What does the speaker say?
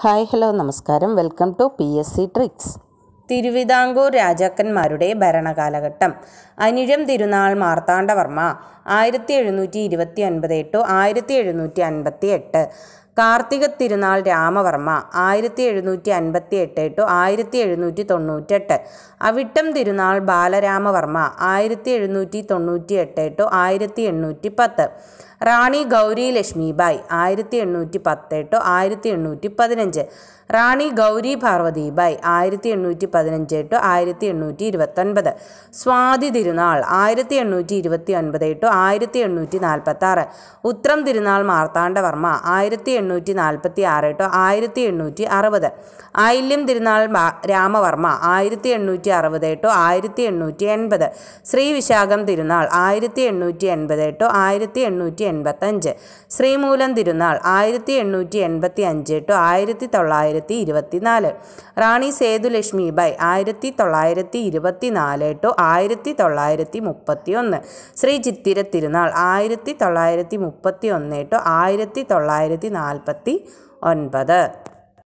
hi hello നമസ്കാരം welcome to P S C tricks Thiruvithamkoor രാജാക്കന്മാരുടെ ഭരണകാലഘട്ടം അനിഴം തിരുനാൾ മാർത്താണ്ഡവർമ്മ ആയിരത്തി എഴുന്നൂറ്റി ഇരുപത്തി ഒൻപത് ടു ആയിരത്തി എഴുന്നൂറ്റി അൻപത്തി എട്ട് കാർത്തിക തിരുനാൾ രാമവർമ്മ ആയിരത്തി എഴുന്നൂറ്റി അൻപത്തി എട്ട് ടു ആയിരത്തി എഴുന്നൂറ്റി തൊണ്ണൂറ്റെട്ട് അവിട്ടം തിരുനാൾ ബാലരാമവർമ്മ ആയിരത്തി എഴുന്നൂറ്റി തൊണ്ണൂറ്റി എട്ട് ടു ആയിരത്തി എണ്ണൂറ്റി പത്ത് റാണി ഗൗരി ലക്ഷ്മിബായ് ആയിരത്തി എണ്ണൂറ്റി പത്ത് ടു ആയിരത്തി എണ്ണൂറ്റി പതിനഞ്ച് റാണി ഗൗരി പാർവതിബായ് ആയിരത്തി എണ്ണൂറ്റി പതിനഞ്ച് ടു ആയിരത്തി എണ്ണൂറ്റി ഇരുപത്തൊൻപത് സ്വാതി തിരുനാൾ ആയിരത്തി എണ്ണൂറ്റി ഇരുപത്തി ഒൻപത് ടു ആയിരത്തി എണ്ണൂറ്റി നാൽപ്പത്തി ആറ് ഉത്രം തിരുനാൾ മാർത്താണ്ഡവർമ്മ ആയിരത്തി എണ്ണൂറ്റി നാൽപ്പത്തി ആറ് കേട്ടോ ആയിരത്തി എണ്ണൂറ്റി അറുപത് ആയില്യം തിരുനാൾ രാമവർമ്മ ആയിരത്തി എണ്ണൂറ്റി അറുപത് കേട്ടോ ആയിരത്തി എണ്ണൂറ്റി എൺപത് ശ്രീ വിശാഖം തിരുനാൾ ആയിരത്തി എണ്ണൂറ്റി എൺപത് കേട്ടോ ആയിരത്തി എണ്ണൂറ്റി എൺപത്തഞ്ച് ശ്രീമൂലം തിരുനാൾ ആയിരത്തി എണ്ണൂറ്റി എൺപത്തി അഞ്ച് കേട്ടോ ആയിരത്തി തൊള്ളായിരത്തി ഇരുപത്തി നാല് റാണി സേതുലക്ഷ്മി ബൈ ആയിരത്തി തൊള്ളായിരത്തി ഇരുപത്തി നാല് കേട്ടോ ആയിരത്തി തൊള്ളായിരത്തി മുപ്പത്തി ഒന്ന് ശ്രീ ചിത്തിര തിരുനാൾ ആയിരത്തി തൊള്ളായിരത്തി മുപ്പത്തി ഒന്ന് കേട്ടോ ആയിരത്തി തൊള്ളായിരത്തി നാല് நாற்பத்தி ஒன்பது